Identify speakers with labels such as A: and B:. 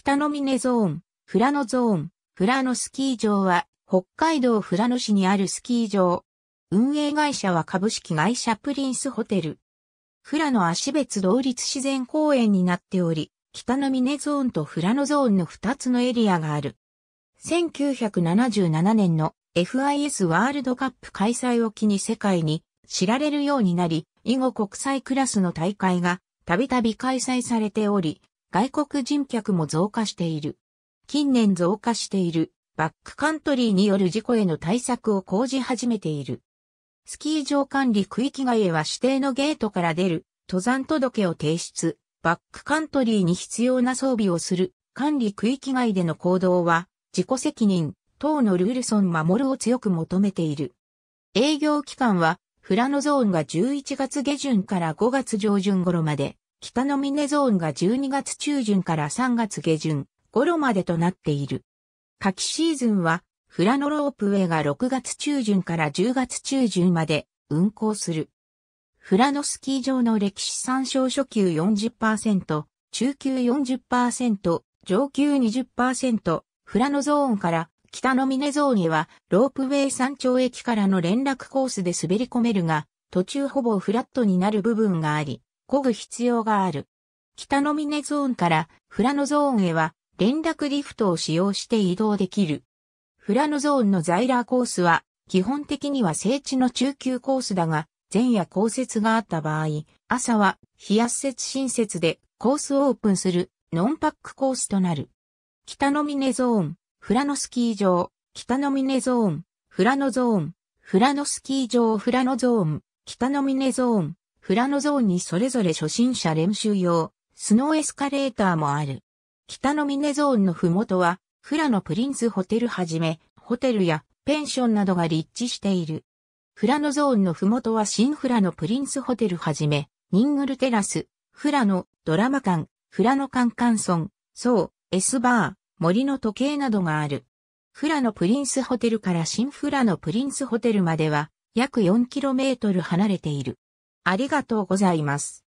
A: 北の峰ゾーン、富良野ゾーン、富良野スキー場は、北海道富良野市にあるスキー場。運営会社は株式会社プリンスホテル。富良野足別同立自然公園になっており、北の峰ゾーンと富良野ゾーンの2つのエリアがある。1977年の FIS ワールドカップ開催を機に世界に知られるようになり、以後国際クラスの大会がたびたび開催されており、外国人客も増加している。近年増加しているバックカントリーによる事故への対策を講じ始めている。スキー場管理区域外へは指定のゲートから出る登山届を提出、バックカントリーに必要な装備をする管理区域外での行動は自己責任等のルール損守るを強く求めている。営業期間はフラノゾーンが11月下旬から5月上旬頃まで、北の峰ゾーンが12月中旬から3月下旬頃までとなっている。夏季シーズンは、フラノロープウェイが6月中旬から10月中旬まで運行する。フラノスキー場の歴史参照初級40%、中級40%、上級20%、フラノゾーンから北の峰ゾーンへはロープウェイ山頂駅からの連絡コースで滑り込めるが、途中ほぼフラットになる部分があり、漕ぐ必要がある。北の峰ゾーンからフラノゾーンへは連絡リフトを使用して移動できる。フラノゾーンの在ーコースは基本的には聖地の中級コースだが、前夜降雪があった場合、朝は日圧雪新雪でコースオープンするノンパックコースとなる。北の峰ゾーン、フラノスキー場、北の峰ゾーン、フラノゾーン、フラノスキー場フラノゾーン、北の峰ゾーン、フラノゾーンにそれぞれ初心者練習用、スノーエスカレーターもある。北の峰ゾーンのふもとは、フラノプリンスホテルはじめ、ホテルやペンションなどが立地している。フラノゾーンのふもとは新フラノプリンスホテルはじめ、ニングルテラス、フラノ、ドラマ館、フラノカンカンソン、ソウ、エスバー、森の時計などがある。フラノプリンスホテルから新フラノプリンスホテルまでは約 4km 離れている。ありがとうございます。